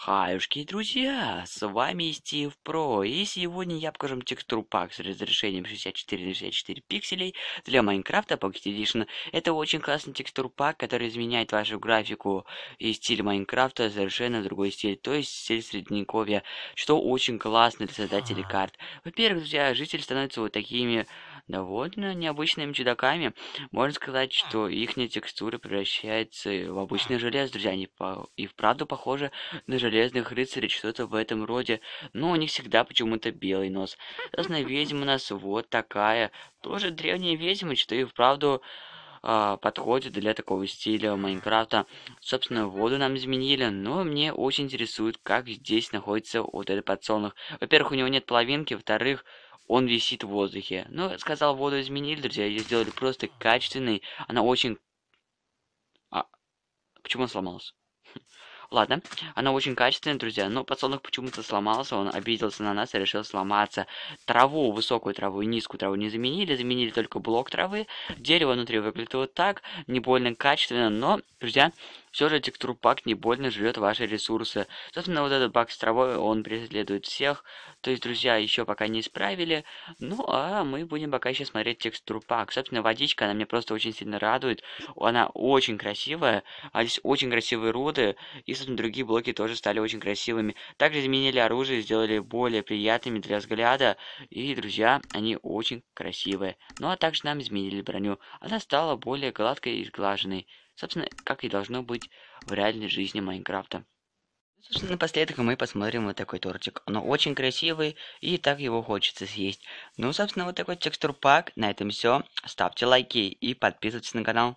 Хаюшки, друзья, с вами Стив Про, и сегодня я покажу вам текстуру пак с разрешением 64 на 64 пикселей для Майнкрафта Pocket Edition. Это очень классный текстур пак, который изменяет вашу графику и стиль Майнкрафта совершенно другой стиль, то есть стиль средневековья, что очень классно для создателей карт. Во-первых, друзья, жители становятся вот такими довольно ну, необычными чудаками. Можно сказать, что их текстура превращается в обычное железо, друзья, они по... и вправду похожи на железо железных рыцарей что-то в этом роде, но у них всегда почему-то белый нос. Красная ведьма у нас вот такая, тоже древняя ведьма, что и вправду а, подходит для такого стиля Майнкрафта. Собственно, воду нам изменили, но мне очень интересует, как здесь находится вот этот подсолнух. Во-первых, у него нет половинки, во-вторых, он висит в воздухе. ну сказал, воду изменили, друзья, ее сделали просто качественной. Она очень... А... Почему он сломался? Ладно, она очень качественная, друзья. Но подсолнух почему-то сломался, он обиделся на нас и решил сломаться. Траву, высокую траву и низкую траву не заменили, заменили только блок травы. Дерево внутри выглядит вот так, не больно качественно, но, друзья, все же текстурпак не больно жрет ваши ресурсы. Собственно, вот этот баг с травой, он преследует всех. То есть, друзья, еще пока не исправили. Ну, а мы будем пока еще смотреть текстурпак. Собственно, водичка, она мне просто очень сильно радует. Она очень красивая. А здесь очень красивые руды. И, собственно, другие блоки тоже стали очень красивыми. Также изменили оружие, сделали более приятными для взгляда. И, друзья, они очень красивые. Ну, а также нам изменили броню. Она стала более гладкой и сглаженной. Собственно, как и должно быть в реальной жизни Майнкрафта. Ну, собственно, напоследок мы посмотрим вот такой тортик. Он очень красивый, и так его хочется съесть. Ну, собственно, вот такой текстур пак. На этом все. Ставьте лайки и подписывайтесь на канал.